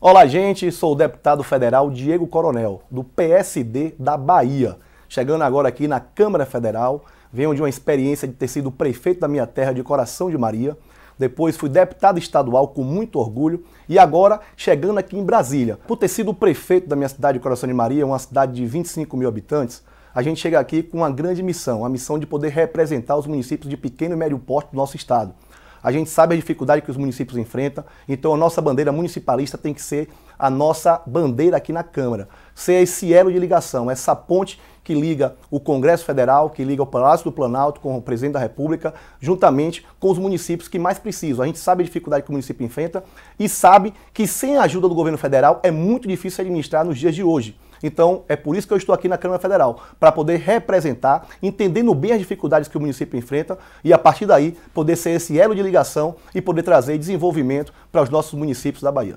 Olá, gente. Sou o deputado federal Diego Coronel, do PSD da Bahia. Chegando agora aqui na Câmara Federal, venho de uma experiência de ter sido prefeito da minha terra de Coração de Maria. Depois fui deputado estadual com muito orgulho e agora chegando aqui em Brasília. Por ter sido prefeito da minha cidade de Coração de Maria, uma cidade de 25 mil habitantes, a gente chega aqui com uma grande missão, a missão de poder representar os municípios de pequeno e médio porte do nosso estado a gente sabe a dificuldade que os municípios enfrentam, então a nossa bandeira municipalista tem que ser a nossa bandeira aqui na Câmara. Ser esse elo de ligação, essa ponte que liga o Congresso Federal, que liga o Palácio do Planalto com o Presidente da República, juntamente com os municípios que mais precisam. A gente sabe a dificuldade que o município enfrenta e sabe que sem a ajuda do governo federal é muito difícil administrar nos dias de hoje. Então, é por isso que eu estou aqui na Câmara Federal, para poder representar, entendendo bem as dificuldades que o município enfrenta e, a partir daí, poder ser esse elo de ligação e poder trazer desenvolvimento para os nossos municípios da Bahia.